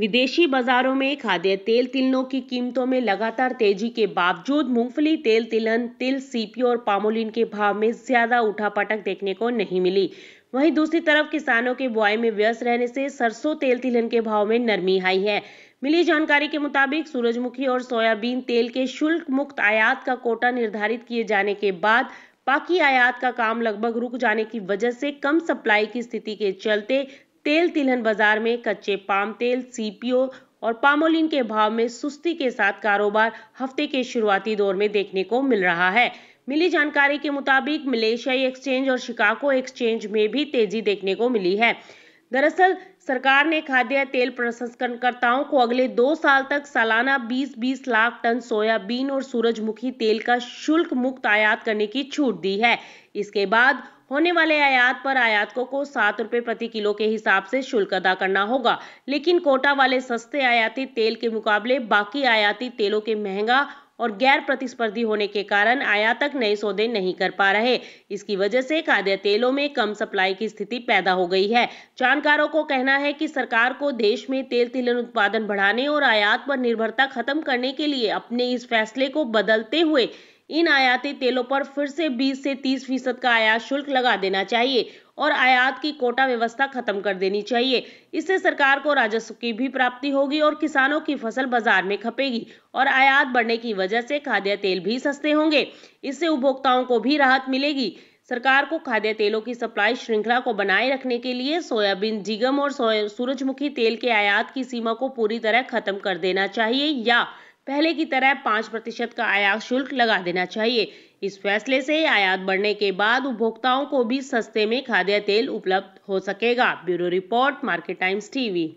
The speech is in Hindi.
विदेशी बाजारों में खाद्य तेल तिलनों की कीमतों में लगातार तेजी के बावजूद मूंगफली तेल तिलन तिल सीपी और पामोलिन के भाव में ज्यादा उठापटक देखने को नहीं मिली वहीं दूसरी तरफ किसानों के बुआई में व्यस्त रहने से सरसों तेल तिलन के भाव में नरमी आई है मिली जानकारी के मुताबिक सूरजमुखी और सोयाबीन तेल के शुल्क मुक्त आयात का कोटा निर्धारित किए जाने के बाद बाकी आयात का काम लगभग रुक जाने की वजह से कम सप्लाई की स्थिति के चलते तेल तिलहन बाजार में कच्चे पाम तेल सीपीओ और पामोलिन के भाव में सुस्ती के साथ कारोबार हफ्ते के शुरुआती दौर में देखने को मिल रहा है मिली जानकारी के मुताबिक मलेशियाई एक्सचेंज और शिकागो एक्सचेंज में भी तेजी देखने को मिली है दरअसल सरकार ने खाद्य तेल प्रसंस्करणकर्ताओं को अगले दो साल तक सालाना 20-20 लाख टन सोयाबीन और सूरजमुखी तेल का शुल्क मुक्त आयात करने की छूट दी है इसके बाद होने वाले आयात पर आयातकों को सात रुपये प्रति किलो के हिसाब से शुल्क अदा करना होगा लेकिन कोटा वाले सस्ते आयाती तेल के मुकाबले बाकी आयाती तेलों के महंगा और गैर प्रतिस्पर्धी होने के कारण आयातक नए सौदे नहीं कर पा रहे इसकी वजह से खाद्य तेलों में कम सप्लाई की स्थिति पैदा हो गई है जानकारों को कहना है कि सरकार को देश में तेल तिलन उत्पादन बढ़ाने और आयात पर निर्भरता खत्म करने के लिए अपने इस फैसले को बदलते हुए इन आयातित तेलों पर फिर से 20 से 30 फीसद का आयात शुल्क लगा देना चाहिए और आयात की कोटा व्यवस्था खत्म कर देनी चाहिए इससे सरकार को राजस्व की भी प्राप्ति होगी और किसानों की फसल बाजार में खपेगी और आयात बढ़ने की वजह से खाद्य तेल भी सस्ते होंगे इससे उपभोक्ताओं को भी राहत मिलेगी सरकार को खाद्य तेलों की सप्लाई श्रृंखला को बनाए रखने के लिए सोयाबीन जिगम और सूरजमुखी तेल के आयात की सीमा को पूरी तरह खत्म कर देना चाहिए या पहले की तरह पाँच प्रतिशत का आयात शुल्क लगा देना चाहिए इस फैसले से आयात बढ़ने के बाद उपभोक्ताओं को भी सस्ते में खाद्य तेल उपलब्ध हो सकेगा bureau report Market Times TV